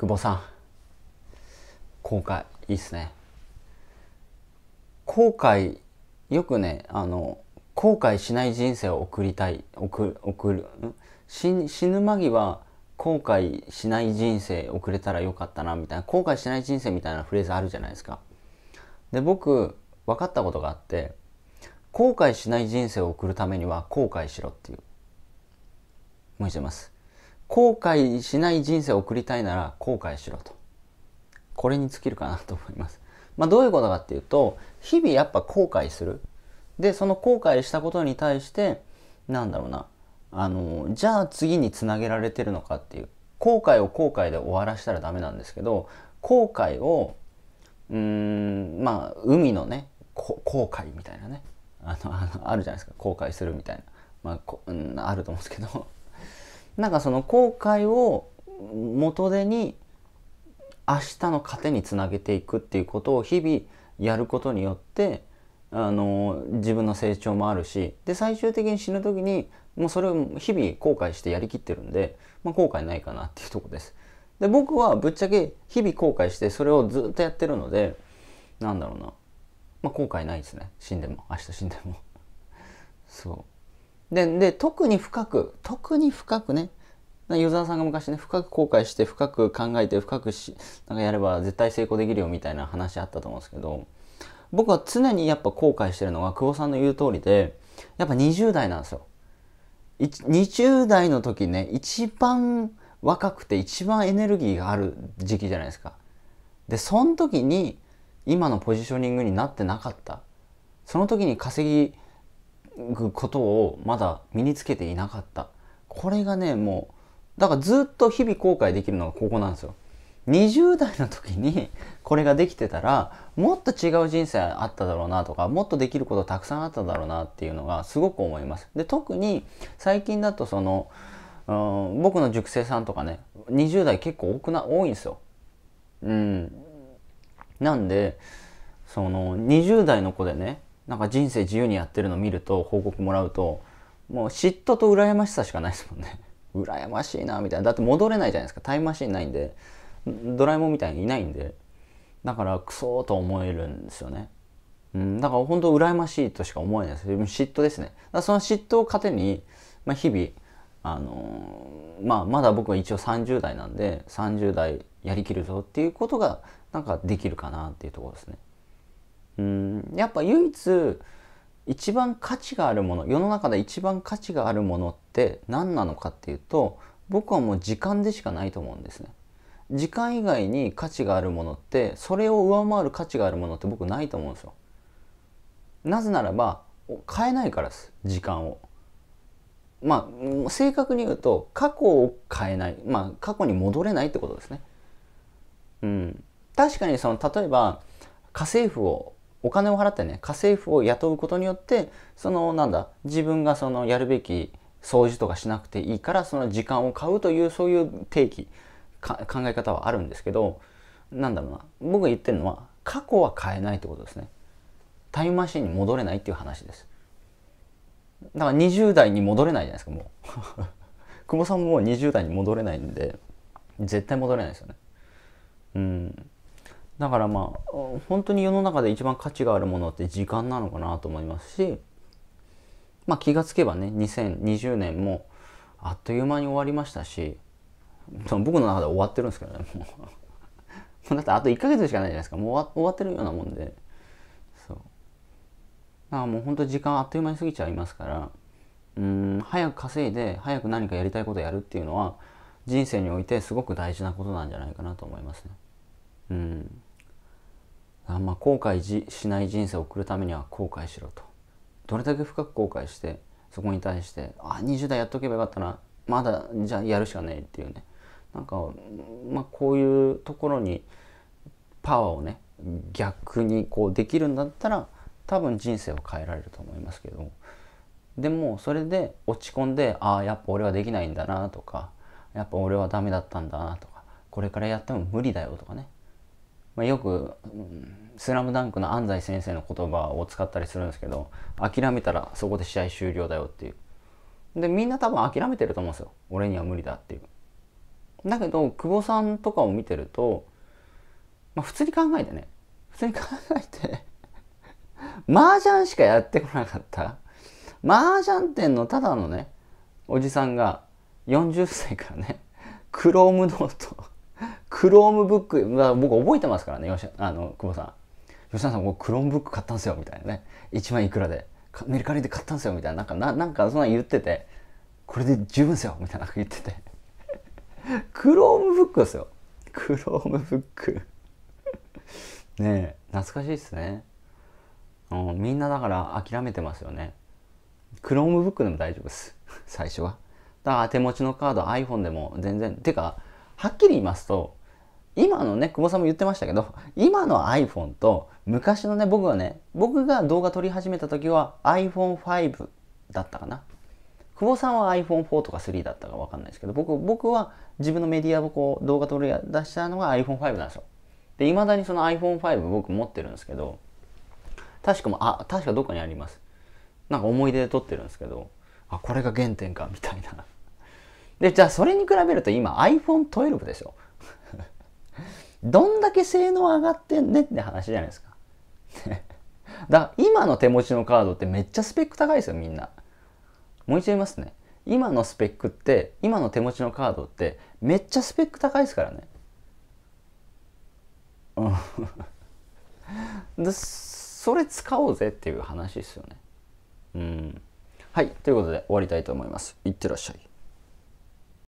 久保さん後悔いいっすね後悔よくねあの後悔しない人生を送りたい送送る死死ぬ間際後悔しない人生遅れたらよかったなみたいな後悔しない人生みたいなフレーズあるじゃないですかで僕分かったことがあって後悔しない人生を送るためには後悔しろっていう文字てます後悔しない人生を送りたいなら後悔しろと。これに尽きるかなと思います。まあ、どういうことかっていうと、日々やっぱ後悔する。で、その後悔したことに対して、なんだろうな、あの、じゃあ次につなげられてるのかっていう。後悔を後悔で終わらせたらダメなんですけど、後悔を、うーん、まあ、海のね、後悔みたいなね。あの、あ のあるじゃないですか。後悔するみたいな。まあ、こうん、あると思うんですけど。なんかその後悔を元手に明日の糧につなげていくっていうことを日々やることによってあの自分の成長もあるしで最終的に死ぬ時にもうそれを日々後悔してやりきってるんで、まあ、後悔ないかなっていうとこです。で僕はぶっちゃけ日々後悔してそれをずっとやってるのでなんだろうな、まあ、後悔ないですね死んでも明日死んでも そうでで特に深く特に深くねユーザーさんが昔ね深く後悔して深く考えて深くしなんかやれば絶対成功できるよみたいな話あったと思うんですけど僕は常にやっぱ後悔してるのは久保さんの言う通りでやっぱ20代なんですよ。20代の時ね一番若くて一番エネルギーがある時期じゃないですか。でその時に今のポジショニングになってなかった。その時に稼ぎぐことをまだ身につけていなかったこれがねもうだからずっと日々後悔できるのがここなんですよ20代の時に これができてたらもっと違う人生あっただろうなとかもっとできることたくさんあっただろうなっていうのがすごく思いますで特に最近だとその、うん、僕の塾生さんとかね20代結構多くな多いんですようんなんでその20代の子でねなんか人生自由にやってるの見ると報告もらうともう嫉妬と羨ましさしかないですもんね 羨ましいなみたいなだって戻れないじゃないですかタイムマシンないんでドラえもんみたいにいないんでだからクソと思えるんですよね、うん、だから本当羨ましいとしか思えないです嫉妬ですねその嫉妬を糧に、まあ、日々あのー、まあ、まだ僕は一応30代なんで30代やりきるぞっていうことがなんかできるかなっていうところですね。うんやっぱ唯一一番価値があるもの世の中で一番価値があるものって何なのかっていうと僕はもう時間でしかないと思うんですね。時間以外に価値があるものってそれを上回る価値があるものって僕ないと思うんですよ。なぜならば変えないからです時間を。まあ正確に言うと過去を変えないまあ過去に戻れないってことですね。うん、確かにその例えば家政婦をお金を払ってね家政婦を雇うことによってそのなんだ自分がそのやるべき掃除とかしなくていいからその時間を買うというそういう定義考え方はあるんですけどなんだろうな僕が言ってるのは過去は変えないってことですねタイムマシンに戻れないっていう話ですだから20代に戻れないじゃないですかもう久保さんももう20代に戻れないんで絶対戻れないですよねうんだからまあ本当に世の中で一番価値があるものって時間なのかなと思いますし、まあ、気がつけばね2020年もあっという間に終わりましたし僕の中で終わってるんですけどねもう だってあと1ヶ月しかないじゃないですかもう終わってるようなもんでそうだからもう本当時間あっという間に過ぎちゃいますからうん早く稼いで早く何かやりたいことやるっていうのは人生においてすごく大事なことなんじゃないかなと思いますねうんあま後悔しない人生を送るためには後悔しろとどれだけ深く後悔してそこに対してあ20代やっとけばよかったなまだじゃあやるしかねえっていうねなんか、まあ、こういうところにパワーをね逆にこうできるんだったら多分人生は変えられると思いますけどでもそれで落ち込んでああやっぱ俺はできないんだなとかやっぱ俺はダメだったんだなとかこれからやっても無理だよとかねまあ、よく「スラムダンクの安西先生の言葉を使ったりするんですけど諦めたらそこで試合終了だよっていうでみんな多分諦めてると思うんですよ俺には無理だっていうだけど久保さんとかを見てると、まあ、普通に考えてね普通に考えて 麻雀しかやってこなかった麻雀店のただのねおじさんが40歳からねクロームノートクロームブック、まあ、僕覚えてますからね、吉あの久保さん。吉田さん、僕クロームブック買ったんですよ、みたいなね。1万いくらで。メルカリで買ったんですよ、みたいな。なんか、ななんかそんな言ってて、これで十分ですよ、みたいな言ってて。クロームブックですよ。クロームブックねえ、懐かしいっすね。うん、みんなだから諦めてますよね。クロームブックでも大丈夫です。最初は。だから手持ちのカード iPhone でも全然。てか、はっきり言いますと、今のね、久保さんも言ってましたけど、今の iPhone と昔のね、僕はね、僕が動画撮り始めた時は iPhone5 だったかな。久保さんは iPhone4 とか3だったかわかんないですけど、僕、僕は自分のメディアをこう動画撮り出したのが iPhone5 なんですよ。で、未だにその iPhone5 僕持ってるんですけど、確かも、あ、確かどこにあります。なんか思い出で撮ってるんですけど、あ、これが原点か、みたいな。で、じゃあそれに比べると今 iPhone12 でしょ。どんだけ性能上がってんねって話じゃないですか。だ今の手持ちのカードってめっちゃスペック高いですよみんな。もう一度言いますね。今のスペックって今の手持ちのカードってめっちゃスペック高いですからね。うん、でそれ使おうぜっていう話ですよね。うん。はい。ということで終わりたいと思います。いってらっしゃい。